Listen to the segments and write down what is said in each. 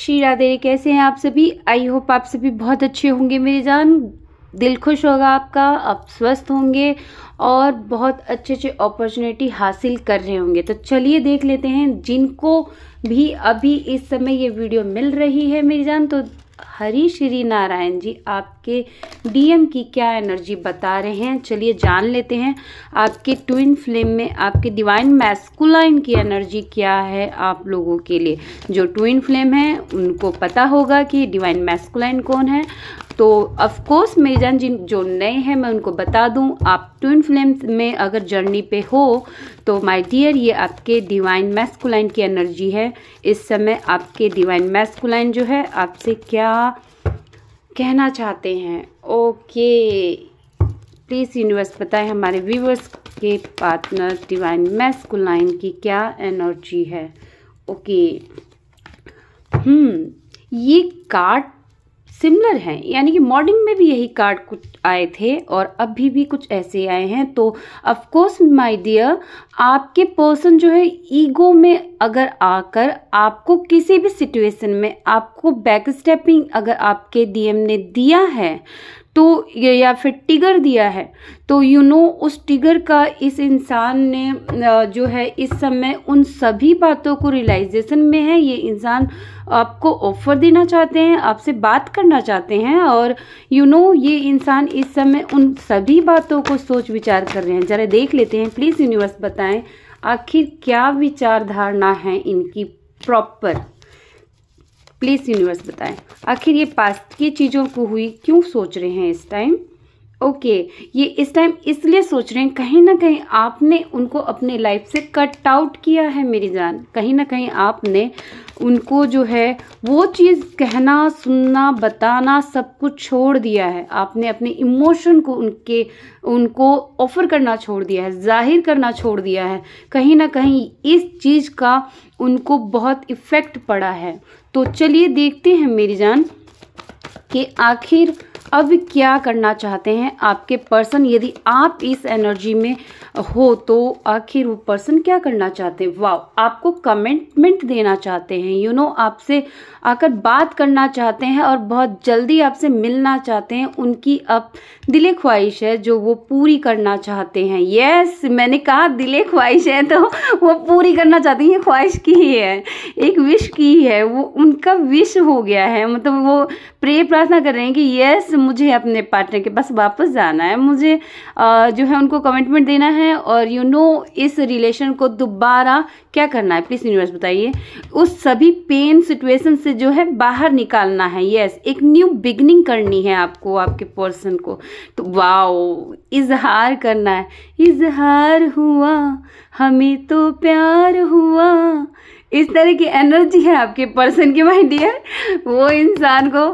श्री राधे कैसे हैं आप सभी आई होप आप सभी बहुत अच्छे होंगे मेरी जान दिल खुश होगा आपका आप स्वस्थ होंगे और बहुत अच्छे अच्छे अपॉर्चुनिटी हासिल कर रहे होंगे तो चलिए देख लेते हैं जिनको भी अभी इस समय ये वीडियो मिल रही है मेरी जान तो हरी श्री नारायण जी आपके डीएम की क्या एनर्जी बता रहे हैं चलिए जान लेते हैं आपके ट्विन फ्लेम में आपके डिवाइन मैस्कुलाइन की एनर्जी क्या है आप लोगों के लिए जो ट्विन फ्लेम है उनको पता होगा कि डिवाइन मैस्कुलाइन कौन है तो अफकोर्स मेजन जी जो नए हैं मैं उनको बता दूं आप ट्विन फिल्म में अगर जर्नी पे हो तो माय डियर ये आपके डिवाइन मैस्कुलाइन की एनर्जी है इस समय आपके डिवाइन मैस्कुलाइन जो है आपसे क्या कहना चाहते हैं ओके प्लीज़ यूनिवर्स बताए हमारे व्यूवर्स के पार्टनर डिवाइन मैस्कुलाइन की क्या एनर्जी है ओके हम्म ये कार्ड सिमिलर हैं यानी कि मॉर्निंग में भी यही कार्ड कुछ आए थे और अभी भी कुछ ऐसे आए हैं तो अफकोर्स माय डियर आपके पर्सन जो है ईगो में अगर आकर आपको किसी भी सिचुएशन में आपको बैक स्टेपिंग अगर आपके डीएम ने दिया है तो या फिर टिगर दिया है तो यू you नो know, उस टिगर का इस इंसान ने जो है इस समय उन सभी बातों को रियलाइजेशन में है ये इंसान आपको ऑफर देना चाहते हैं आपसे बात करना चाहते हैं और यू you नो know, ये इंसान इस समय उन सभी बातों को सोच विचार कर रहे हैं ज़रा देख लेते हैं प्लीज़ यूनिवर्स बताएं आखिर क्या विचारधारणा है इनकी प्रॉपर प्लीज यूनिवर्स बताएं आखिर ये पास्ट की चीज़ों को हुई क्यों सोच रहे हैं इस टाइम ओके okay, ये इस टाइम इसलिए सोच रहे हैं कहीं ना कहीं आपने उनको अपने लाइफ से कट आउट किया है मेरी जान कहीं ना कहीं आपने उनको जो है वो चीज़ कहना सुनना बताना सब कुछ छोड़ दिया है आपने अपने इमोशन को उनके उनको ऑफर करना छोड़ दिया है जाहिर करना छोड़ दिया है कहीं ना कहीं इस चीज़ का उनको बहुत इफ़ेक्ट पड़ा है तो चलिए देखते हैं मेरी जान कि आखिर अब क्या करना चाहते हैं आपके पर्सन यदि आप इस एनर्जी में हो तो आखिर वो पर्सन क्या करना चाहते हैं वाह आपको कमिटमेंट देना चाहते हैं यू नो आपसे आकर बात करना चाहते हैं और बहुत जल्दी आपसे मिलना चाहते हैं उनकी अब दिले ख्वाहिश है जो वो पूरी करना चाहते हैं यस मैंने कहा दिले ख्वाहिश है तो वो पूरी करना चाहते हैं ये ख्वाहिश की ही है एक विश की है वो उनका विश हो गया है मतलब वो प्रे प्रार्थना कर रहे हैं कि यस मुझे अपने पार्टनर के पास वापस जाना है मुझे जो है उनको कमिटमेंट देना है और यू you नो know, इस रिलेशन को दोबारा क्या करना है प्लीज़ यूनिवर्स बताइए उस सभी पेन सिचुएशन से जो है बाहर निकालना है यस एक न्यू बिगनिंग करनी है आपको आपके पर्सन को तो वाओ इजहार करना है इजहार हुआ हमें तो प्यार हुआ इस तरह की एनर्जी है आपके पर्सन की माई डियर वो इंसान को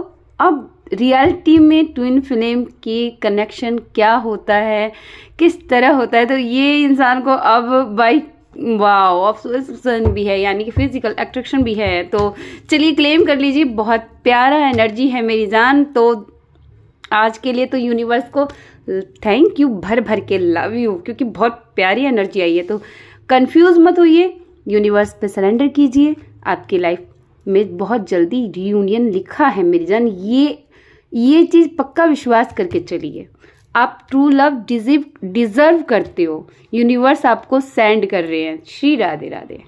अब रियलिटी में ट्विन फिल्म की कनेक्शन क्या होता है किस तरह होता है तो ये इंसान को अब बाई वाओ ऑब्सेशन भी है यानी कि फिजिकल अट्रैक्शन भी है तो चलिए क्लेम कर लीजिए बहुत प्यारा एनर्जी है मेरी जान तो आज के लिए तो यूनिवर्स को थैंक यू भर भर के लव यू क्योंकि बहुत प्यारी एनर्जी आई है तो कंफ्यूज मत होइए यूनिवर्स पे सरेंडर कीजिए आपकी लाइफ में बहुत जल्दी रीयूनियन लिखा है मेरी जान ये ये चीज़ पक्का विश्वास करके चलिए आप ट्रू लव डिजिव डिज़र्व करते हो यूनिवर्स आपको सेंड कर रहे हैं श्री राधे राधे